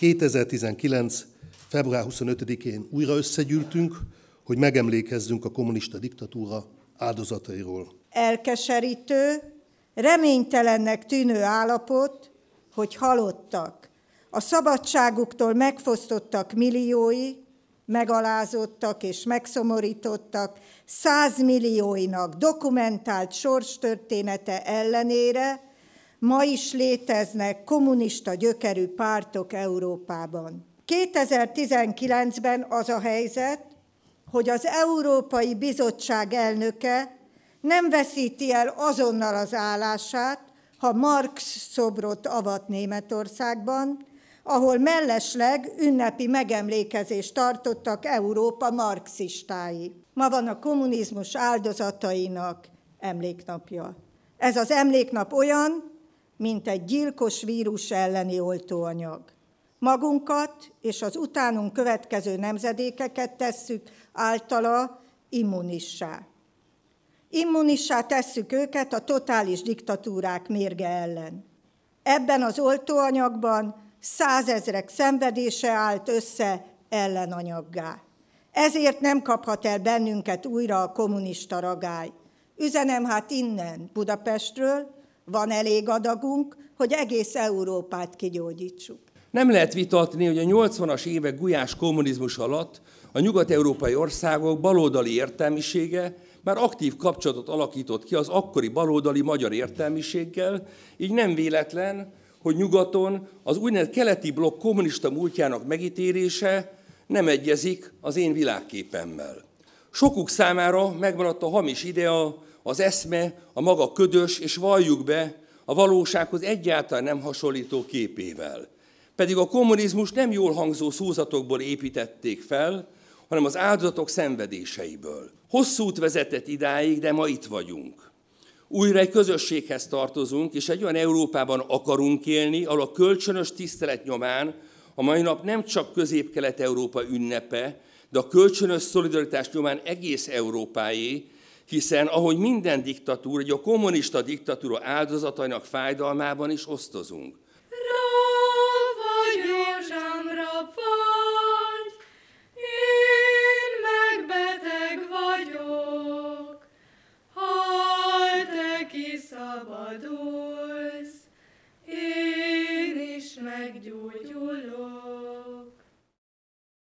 2019. február 25-én újra összegyűltünk, hogy megemlékezzünk a kommunista diktatúra áldozatairól. Elkeserítő, reménytelennek tűnő állapot, hogy halottak, a szabadságuktól megfosztottak milliói, megalázottak és megszomorítottak, százmillióinak dokumentált sorstörténete ellenére Ma is léteznek kommunista gyökerű pártok Európában. 2019-ben az a helyzet, hogy az Európai Bizottság elnöke nem veszíti el azonnal az állását, ha Marx szobrot avat Németországban, ahol mellesleg ünnepi megemlékezést tartottak Európa marxistái. Ma van a kommunizmus áldozatainak emléknapja. Ez az emléknap olyan, mint egy gyilkos vírus elleni oltóanyag. Magunkat és az utánunk következő nemzedékeket tesszük általa immunissá. Immunissá tesszük őket a totális diktatúrák mérge ellen. Ebben az oltóanyagban százezrek szenvedése állt össze ellenanyaggá. Ezért nem kaphat el bennünket újra a kommunista ragály. Üzenem hát innen, Budapestről, van elég adagunk, hogy egész Európát kigyógyítsuk. Nem lehet vitatni, hogy a 80-as évek gulyás kommunizmus alatt a nyugat-európai országok baloldali értelmisége már aktív kapcsolatot alakított ki az akkori baloldali magyar értelmiséggel, így nem véletlen, hogy nyugaton az úgynevezett keleti blokk kommunista múltjának megítélése nem egyezik az én világképemmel. Sokuk számára megmaradt a hamis idea, az eszme, a maga ködös, és valljuk be, a valósághoz egyáltalán nem hasonlító képével. Pedig a kommunizmus nem jól hangzó szózatokból építették fel, hanem az áldozatok szenvedéseiből. Hosszú út vezetett idáig, de ma itt vagyunk. Újra egy közösséghez tartozunk, és egy olyan Európában akarunk élni, ahol a kölcsönös tisztelet nyomán a mai nap nem csak közép-kelet-európa ünnepe, de a kölcsönös szolidaritás nyomán egész Európáé, hiszen ahogy minden diktatúra, egy a kommunista diktatúra áldozatainak fájdalmában is osztozunk.